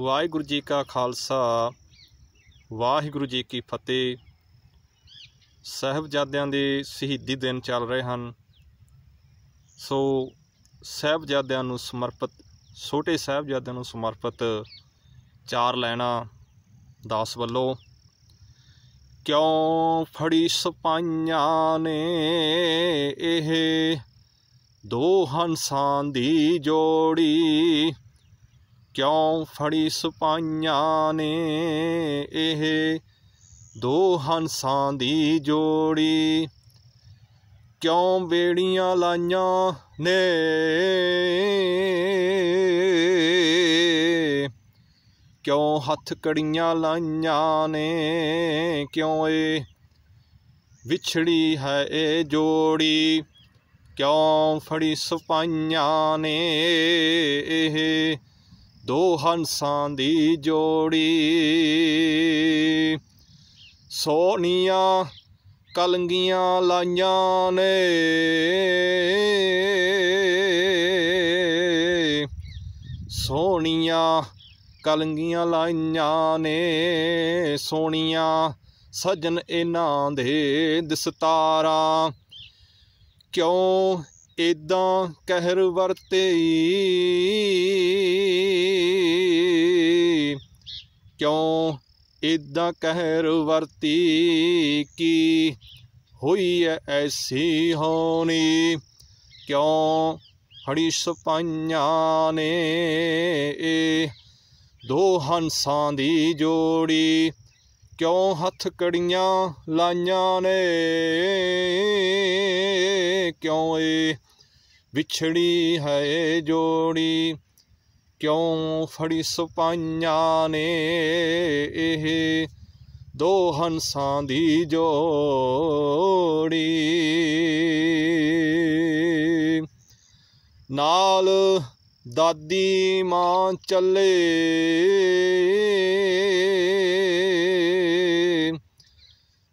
ਵਾਹਿਗੁਰੂ ਜੀ ਕਾ ਖਾਲਸਾ ਵਾਹਿਗੁਰੂ ਜੀ ਕੀ ਫਤਿਹ ਸਹਿਬਜ਼ਾਦਿਆਂ ਦੇ ਸ਼ਹੀਦੀ ਦਿਨ ਚੱਲ ਰਹੇ ਹਨ ਸੋ ਸਹਿਬਜ਼ਾਦਿਆਂ ਨੂੰ ਸਮਰਪਿਤ ਛੋਟੇ ਸਹਿਬਜ਼ਾਦਿਆਂ ਨੂੰ ਸਮਰਪਿਤ ਚਾਰ ਲੈਣਾ 10 ਵੱਲੋਂ ਕਿਉਂ ਫੜੀ ਸਪਾਈਆਂ ਨੇ ਇਹ ਦੋ ਹੰਸਾਂ ਦੀ ਜੋੜੀ ਕਿਉਂ ਫੜੀ ਸੁਪਾਈਆਂ ਨੇ ਇਹ ਦੋ ਹੰਸਾਂ ਦੀ ਜੋੜੀ ਕਿਉਂ ਬੇੜੀਆਂ ਲਾਈਆਂ ਨੇ ਕਿਉਂ ਹੱਥ ਕੜੀਆਂ ਲਾਈਆਂ ਨੇ ਕਿਉਂ ਏ ਵਿਛੜੀ ਹੈ ਇਹ ਜੋੜੀ ਕਿਉਂ ਫੜੀ ਸੁਪਾਈਆਂ ਨੇ ਇਹ ਦੋ ਹੰਸਾਂ ਦੀ ਜੋੜੀ ਸੋਨੀਆਂ ਕਲੰਗੀਆਂ ਲਾਈਆਂ ਨੇ ਸੋਨੀਆਂ ਕਲੰਗੀਆਂ ਲਾਈਆਂ ਨੇ ਸੋਨੀਆਂ ਸਜਣ ਇਹਨਾਂ ਦੇ ਦਸਤਾਰਾਂ ਕਿਉਂ ਇਦਾਂ ਕਹਿਰ ਵਰਤੇ ਕਿਉਂ ਇਦਾਂ ਕਹਿਰ ਵਰਤੀ ਕੀ ਹੋਈ ਐ ਐਸੀ ਹੋਣੀ ਕਿਉਂ ਹੜੀ ਸਪਾਈਆਂ ਨੇ ਦੋ ਹੰਸਾਂ ਦੀ ਜੋੜੀ ਕਿਉਂ ਹੱਥ ਕੜੀਆਂ ਲਾਈਆਂ ਨੇ ਕਿਉਂ ਏ ਵਿਛੜੀ ਹੈ ਜੋੜੀ ਕਿਉਂ ਫੜੀ ਸੁਪਾਈਆਂ ਨੇ ਇਹ ਦੋ ਹੰਸਾਂ ਦੀ ਜੋੜੀ ਨਾਲ ਦਾਦੀ ਮਾਂ ਚੱਲੇ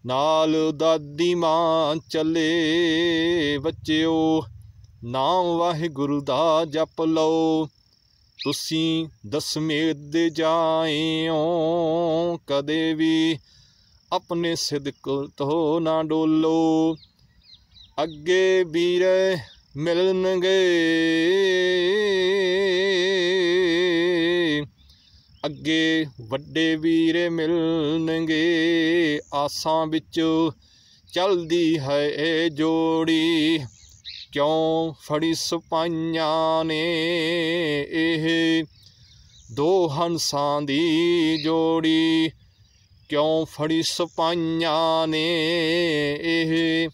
ਨਾਲ ਦਾਦੀ ਮਾਂ ਚੱਲੇ ਬੱਚਿਓ ਨਾਮ ਵਾਹਿਗੁਰੂ ਦਾ ਜਪ ਲਓ ਤੁਸੀਂ ਦਸਮੇਦ ਦੇ ਜਾਇਓ ਕਦੇ ਵੀ ਆਪਣੇ ਸਿਦਕ ਤੋਂ ਨਾ ਡੋਲੋ ਅੱਗੇ ਵੀਰ ਮਿਲਣਗੇ ਅੱਗੇ ਵੱਡੇ ਵੀਰੇ ਮਿਲਣਗੇ ਆਸਾਂ ਵਿੱਚ ਚਲਦੀ ਹੈ ਇਹ ਜੋੜੀ ਕਿਉਂ ਫੜੀ ਸਪਾਈਆਂ ਨੇ ਇਹ ਦੋ ਹੰਸਾਂ ਦੀ ਜੋੜੀ ਕਿਉਂ ਫੜੀ ਸਪਾਈਆਂ ਨੇ ਇਹ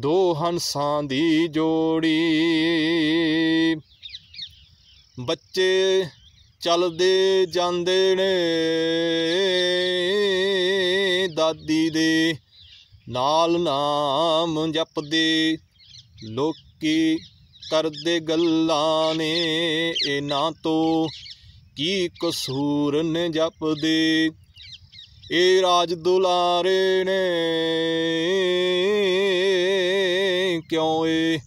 ਦੋ ਹੰਸਾਂ ਦੀ ਜੋੜੀ ਬੱਚੇ ਚੱਲਦੇ ਜਾਂਦੇ ਨੇ ਦਾਦੀ ਦੇ ਨਾਲ ਨਾਮ ਜਪਦੇ ਲੋਕੀ ਕਰਦੇ ਗੱਲਾਂ ਨੇ ਇਹਨਾਂ ਤੋਂ ਕੀ ਕਸੂਰ ਨੇ ਜਪਦੇ ਇਹ ਰਾਜ ਦੁਲਾਰੇ ਨੇ ਕਿਉਂ ਏ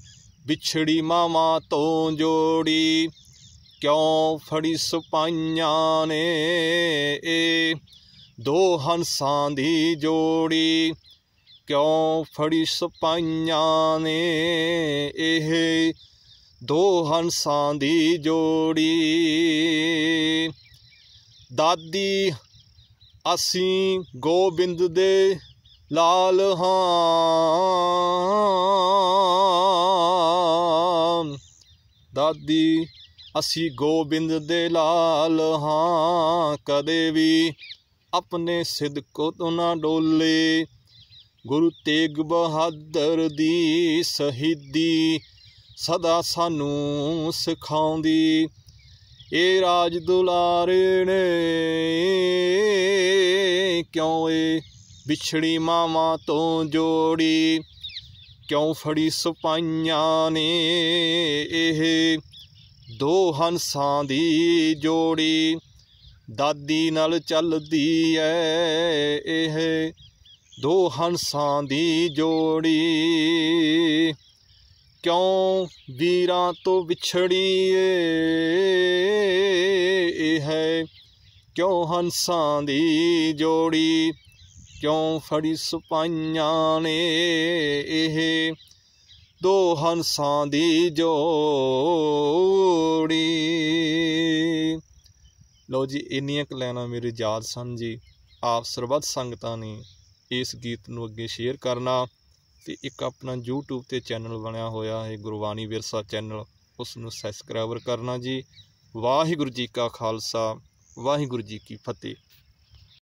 ਵਿਛੜੀ ਮਾਮਾ ਤੋਂ ਜੋੜੀ ਕਿਉਂ ਫੜੀ ਸੁਪਾਈਆਂ ਨੇ ਇਹ ਦੋ ਹੰਸਾਂ ਦੀ ਜੋੜੀ ਕਿਉਂ ਫੜੀ ਸੁਪਾਈਆਂ ਨੇ ਇਹ ਦੋ ਹੰਸਾਂ ਦੀ ਜੋੜੀ ਦਾਦੀ ਅਸੀਂ ਗੋਬਿੰਦ ਦੇ ਲਾਲ ਹਾਂ ਦਾਦੀ ਅਸੀਂ ਗੋਬਿੰਦ ਦੇ ਲਾਲ ਹਾਂ ਕਦੇ ਵੀ ਆਪਣੇ ਸਿਦਕੋ ਤੋਂ ਨਾ ਡੋਲੇ ਗੁਰੂ ਤੇਗ ਬਹਾਦਰ ਦੀ ਸ਼ਹੀਦੀ ਸਦਾ ਸਾਨੂੰ ਸਿਖਾਉਂਦੀ ਇਹ ਰਾਜ ਦੁਲਾਰੇ ਨੇ ਕਿਉਂ ਏ ਵਿਛੜੀ ਮਾਵਾਂ ਤੋਂ ਜੋੜੀ ਕਿਉਂ ਫੜੀ ਸੁਪਾਈਆਂ ਨੇ ਇਹ ਦੋ ਹੰਸਾਂ ਦੀ ਜੋੜੀ ਦਾਦੀ ਨਾਲ ਚੱਲਦੀ ਐ ਇਹ ਦੋ ਹੰਸਾਂ ਦੀ ਜੋੜੀ ਕਿਉਂ ਵੀਰਾਂ ਤੋਂ ਵਿਛੜੀ ਏ ਹੈ ਕਿਉਂ ਹੰਸਾਂ ਦੀ ਜੋੜੀ ਕਿਉਂ ਫੜੀ ਸੁਪਾਈਆਂ ਨੇ ਇਹ ਦੋ ਹੰਸਾਂ ਦੀ ਜੋ ਲਓ ਜੀ ਇੰਨੀਆਂ ਇੱਕ ਲੈਣਾ ਮੇਰੇ ਯਾਦ ਸਨ ਜੀ ਆਪ ਸਰਬੱਤ ਸੰਗਤਾਂ ਨੇ ਇਸ ਗੀਤ ਨੂੰ ਅੱਗੇ ਸ਼ੇਅਰ ਕਰਨਾ ਤੇ ਇੱਕ ਆਪਣਾ YouTube ਤੇ ਚੈਨਲ ਬਣਿਆ ਹੋਇਆ ਹੈ ਗੁਰਬਾਣੀ ਵਿਰਸਾ ਚੈਨਲ ਉਸ ਨੂੰ ਸਬਸਕ੍ਰਾਈਬਰ ਕਰਨਾ ਜੀ ਵਾਹਿਗੁਰੂ ਜੀ ਕਾ ਖਾਲਸਾ ਵਾਹਿਗੁਰੂ ਜੀ ਕੀ ਫਤਿਹ